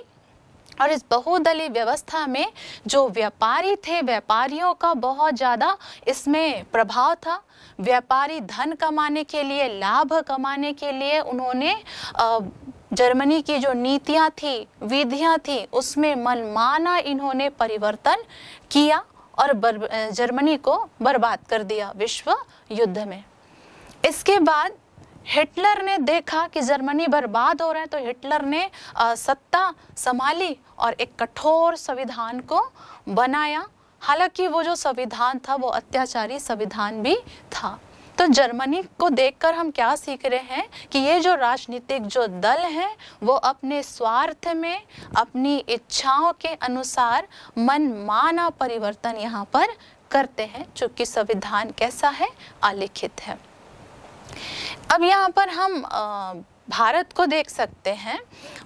और इस बहुदली व्यवस्था में जो व्यापारी थे व्यापारियों का बहुत ज़्यादा इसमें प्रभाव था व्यापारी धन कमाने के लिए लाभ कमाने के लिए उन्होंने जर्मनी की जो नीतियाँ थी विधियाँ थी उसमें मनमाना इन्होंने परिवर्तन किया और जर्मनी को बर्बाद कर दिया विश्व युद्ध में इसके बाद हिटलर ने देखा कि जर्मनी बर्बाद हो रहा है तो हिटलर ने सत्ता संभाली और एक कठोर संविधान को बनाया हालांकि वो जो संविधान था वो अत्याचारी संविधान भी था तो जर्मनी को देखकर हम क्या सीख रहे हैं कि ये जो राजनीतिक जो दल हैं वो अपने स्वार्थ में अपनी इच्छाओं के अनुसार मनमाना परिवर्तन यहाँ पर करते हैं चूंकि संविधान कैसा है अलिखित है अब यहाँ पर हम भारत को देख सकते हैं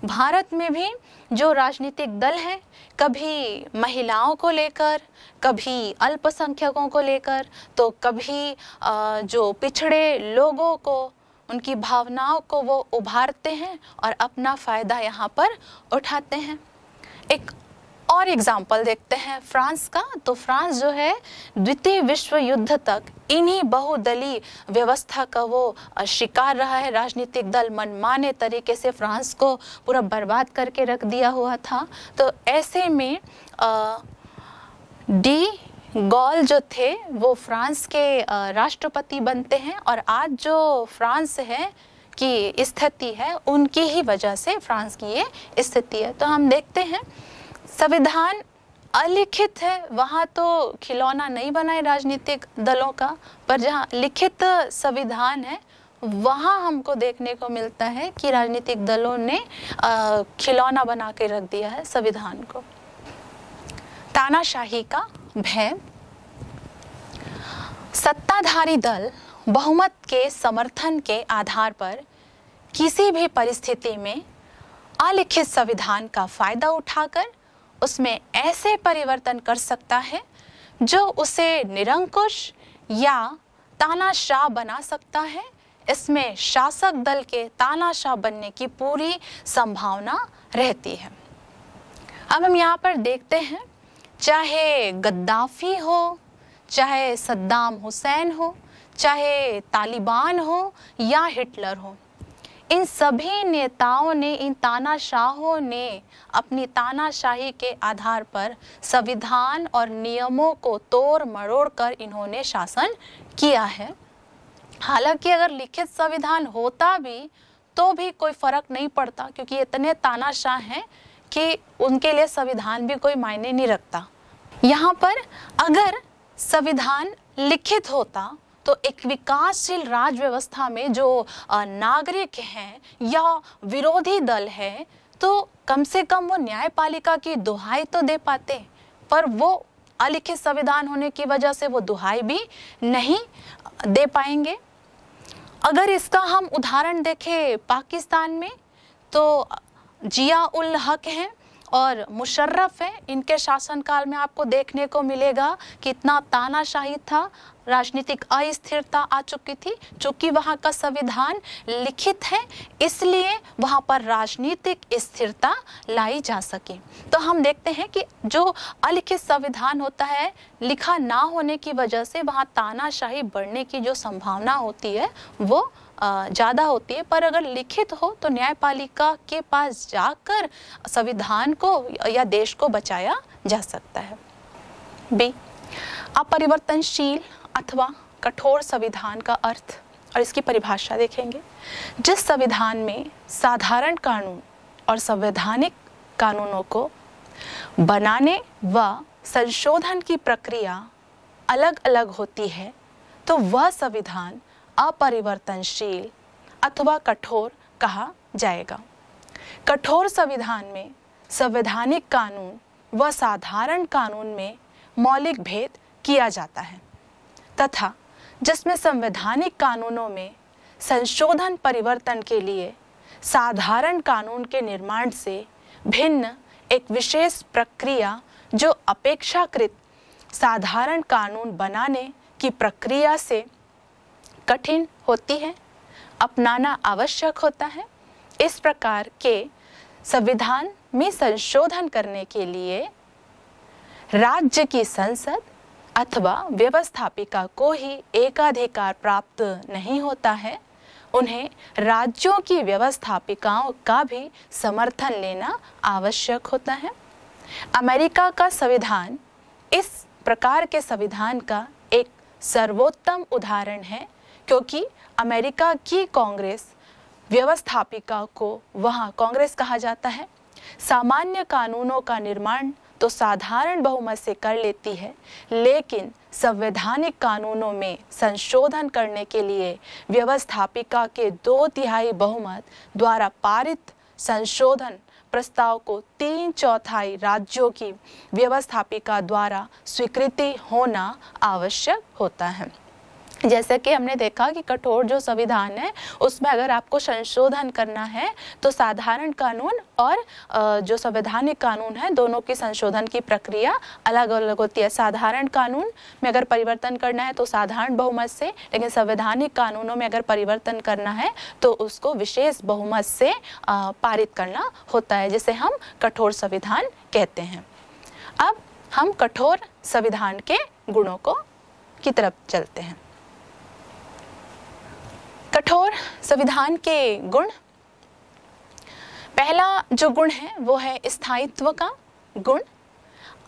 भारत में भी जो राजनीतिक दल हैं कभी महिलाओं को लेकर कभी अल्पसंख्यकों को लेकर तो कभी जो पिछड़े लोगों को उनकी भावनाओं को वो उभारते हैं और अपना फ़ायदा यहाँ पर उठाते हैं एक और एग्जाम्पल देखते हैं फ्रांस का तो फ्रांस जो है द्वितीय विश्व युद्ध तक इन्हीं बहुदलीय व्यवस्था का वो शिकार रहा है राजनीतिक दल मनमाने तरीके से फ्रांस को पूरा बर्बाद करके रख दिया हुआ था तो ऐसे में आ, डी गॉल जो थे वो फ्रांस के राष्ट्रपति बनते हैं और आज जो फ्रांस है की स्थिति है उनकी ही वजह से फ्रांस की ये स्थिति है तो हम देखते हैं संविधान अलिखित है वहाँ तो खिलौना नहीं बनाए राजनीतिक दलों का पर जहाँ लिखित संविधान है वहाँ हमको देखने को मिलता है कि राजनीतिक दलों ने खिलौना बना के रख दिया है संविधान को तानाशाही का भय सत्ताधारी दल बहुमत के समर्थन के आधार पर किसी भी परिस्थिति में अलिखित संविधान का फायदा उठाकर उसमें ऐसे परिवर्तन कर सकता है जो उसे निरंकुश या तानाशाह बना सकता है इसमें शासक दल के तानाशाह बनने की पूरी संभावना रहती है अब हम यहाँ पर देखते हैं चाहे गद्दाफी हो चाहे सद्दाम हुसैन हो चाहे तालिबान हो या हिटलर हो इन सभी नेताओं ने इन तानाशाहों ने अपनी तानाशाही के आधार पर संविधान और नियमों को तोड़ मरोड़ कर इन्होंने शासन किया है हालांकि अगर लिखित संविधान होता भी तो भी कोई फर्क नहीं पड़ता क्योंकि इतने तानाशाह हैं कि उनके लिए संविधान भी कोई मायने नहीं रखता यहाँ पर अगर संविधान लिखित होता तो एक विकासशील राज व्यवस्था में जो नागरिक हैं या विरोधी दल है तो कम से कम वो न्यायपालिका की दुहाई तो दे पाते पर वो अलिखित संविधान होने की वजह से वो दुहाई भी नहीं दे पाएंगे अगर इसका हम उदाहरण देखें पाकिस्तान में तो जिया उल हक हैं और मुशर्रफ हैं इनके शासनकाल में आपको देखने को मिलेगा कि इतना तानाशाही था राजनीतिक अस्थिरता आ चुकी थी चूंकि वहाँ का संविधान लिखित है इसलिए वहाँ पर राजनीतिक स्थिरता लाई जा सके तो हम देखते हैं कि जो अलिखित संविधान होता है लिखा ना होने की वजह से वहाँ तानाशाही बढ़ने की जो संभावना होती है वो ज़्यादा होती है पर अगर लिखित हो तो न्यायपालिका के पास जाकर संविधान को या देश को बचाया जा सकता है बी अपरिवर्तनशील अथवा कठोर संविधान का अर्थ और इसकी परिभाषा देखेंगे जिस संविधान में साधारण कानून और संवैधानिक कानूनों को बनाने व संशोधन की प्रक्रिया अलग अलग होती है तो वह संविधान अपरिवर्तनशील अथवा कठोर कहा जाएगा कठोर संविधान में संवैधानिक कानून व साधारण कानून में मौलिक भेद किया जाता है तथा जिसमें संवैधानिक कानूनों में संशोधन परिवर्तन के लिए साधारण कानून के निर्माण से भिन्न एक विशेष प्रक्रिया जो अपेक्षाकृत साधारण कानून बनाने की प्रक्रिया से कठिन होती है अपनाना आवश्यक होता है इस प्रकार के संविधान में संशोधन करने के लिए राज्य की संसद अथवा व्यवस्थापिका को ही एकाधिकार प्राप्त नहीं होता है उन्हें राज्यों की व्यवस्थापिकाओं का भी समर्थन लेना आवश्यक होता है अमेरिका का संविधान इस प्रकार के संविधान का एक सर्वोत्तम उदाहरण है क्योंकि अमेरिका की कांग्रेस व्यवस्थापिका को वहाँ कांग्रेस कहा जाता है सामान्य कानूनों का निर्माण तो साधारण बहुमत से कर लेती है लेकिन संवैधानिक कानूनों में संशोधन करने के लिए व्यवस्थापिका के दो तिहाई बहुमत द्वारा पारित संशोधन प्रस्ताव को तीन चौथाई राज्यों की व्यवस्थापिका द्वारा स्वीकृति होना आवश्यक होता है जैसे कि हमने देखा कि कठोर जो संविधान है उसमें अगर आपको संशोधन करना है तो साधारण कानून और जो संवैधानिक कानून है दोनों की संशोधन की प्रक्रिया अलग अलग होती है साधारण कानून में अगर परिवर्तन करना है तो साधारण बहुमत से लेकिन संवैधानिक कानूनों में अगर परिवर्तन करना है तो उसको विशेष बहुमत से पारित करना होता है जिसे हम कठोर संविधान कहते हैं अब हम कठोर संविधान के गुणों को की तरफ चलते हैं कठोर संविधान के गुण पहला जो गुण है वो है स्थायित्व का गुण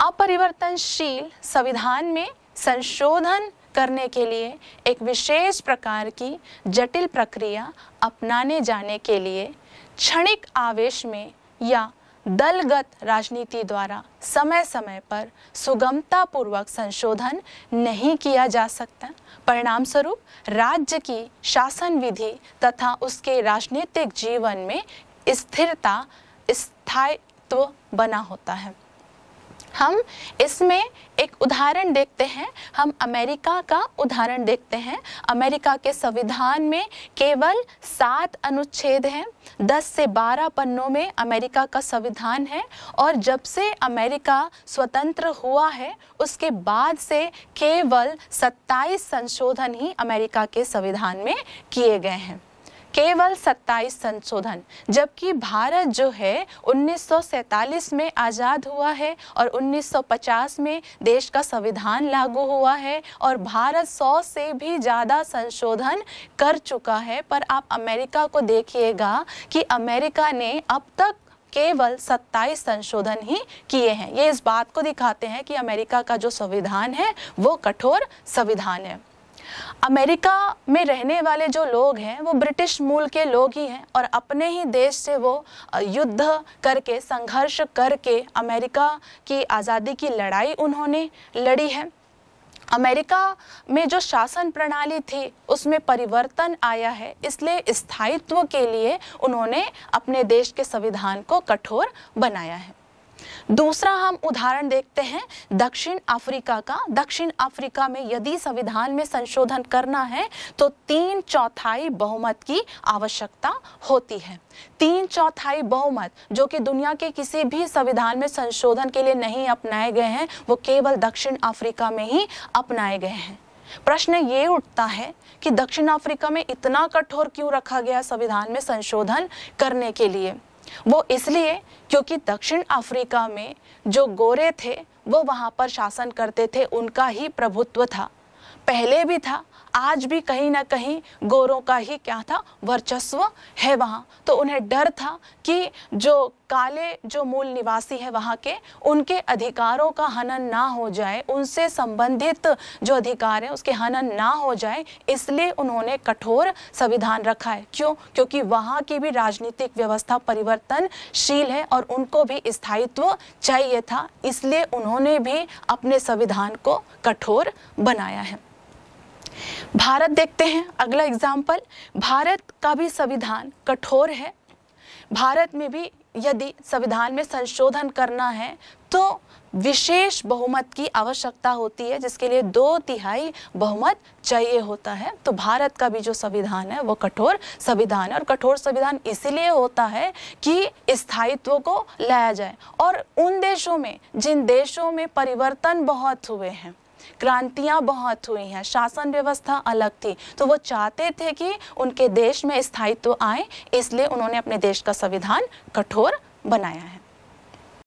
अपरिवर्तनशील संविधान में संशोधन करने के लिए एक विशेष प्रकार की जटिल प्रक्रिया अपनाने जाने के लिए क्षणिक आवेश में या दलगत राजनीति द्वारा समय समय पर सुगमतापूर्वक संशोधन नहीं किया जा सकता परिणाम स्वरूप राज्य की शासन विधि तथा उसके राजनीतिक जीवन में स्थिरता स्थायित्व बना होता है हम इसमें एक उदाहरण देखते हैं हम अमेरिका का उदाहरण देखते हैं अमेरिका के संविधान में केवल सात अनुच्छेद हैं दस से बारह पन्नों में अमेरिका का संविधान है और जब से अमेरिका स्वतंत्र हुआ है उसके बाद से केवल सत्ताईस संशोधन ही अमेरिका के संविधान में किए गए हैं केवल 27 संशोधन जबकि भारत जो है 1947 में आज़ाद हुआ है और 1950 में देश का संविधान लागू हुआ है और भारत 100 से भी ज़्यादा संशोधन कर चुका है पर आप अमेरिका को देखिएगा कि अमेरिका ने अब तक केवल 27 संशोधन ही किए हैं ये इस बात को दिखाते हैं कि अमेरिका का जो संविधान है वो कठोर संविधान है अमेरिका में रहने वाले जो लोग हैं वो ब्रिटिश मूल के लोग ही हैं और अपने ही देश से वो युद्ध करके संघर्ष करके अमेरिका की आज़ादी की लड़ाई उन्होंने लड़ी है अमेरिका में जो शासन प्रणाली थी उसमें परिवर्तन आया है इसलिए स्थायित्व के लिए उन्होंने अपने देश के संविधान को कठोर बनाया है दूसरा हम उदाहरण देखते हैं दक्षिण अफ्रीका का दक्षिण अफ्रीका में यदि संविधान में संशोधन करना है तो तीन चौथाई बहुमत की आवश्यकता होती है तीन चौथाई बहुमत जो कि दुनिया के किसी भी संविधान में संशोधन के लिए नहीं अपनाए गए हैं वो केवल दक्षिण अफ्रीका में ही अपनाए गए हैं प्रश्न ये उठता है कि दक्षिण अफ्रीका में इतना कठोर क्यों रखा गया संविधान में संशोधन करने के लिए वो इसलिए क्योंकि दक्षिण अफ्रीका में जो गोरे थे वो वहाँ पर शासन करते थे उनका ही प्रभुत्व था पहले भी था आज भी कहीं ना कहीं गोरों का ही क्या था वर्चस्व है वहाँ तो उन्हें डर था कि जो काले जो मूल निवासी है वहाँ के उनके अधिकारों का हनन ना हो जाए उनसे संबंधित जो अधिकार है उसके हनन ना हो जाए इसलिए उन्होंने कठोर संविधान रखा है क्यों क्योंकि वहाँ की भी राजनीतिक व्यवस्था परिवर्तनशील है और उनको भी स्थायित्व चाहिए था इसलिए उन्होंने भी अपने संविधान को कठोर बनाया है भारत देखते हैं अगला एग्जाम्पल भारत का भी संविधान कठोर है भारत में भी यदि संविधान में संशोधन करना है तो विशेष बहुमत की आवश्यकता होती है जिसके लिए दो तिहाई बहुमत चाहिए होता है तो भारत का भी जो संविधान है वो कठोर संविधान है और कठोर संविधान इसलिए होता है कि स्थायित्व को लाया जाए और उन देशों में जिन देशों में परिवर्तन बहुत हुए हैं क्रांतियां बहुत हुई हैं शासन व्यवस्था अलग थी तो वो चाहते थे कि उनके देश में स्थायित्व आए इसलिए उन्होंने अपने देश का संविधान कठोर बनाया है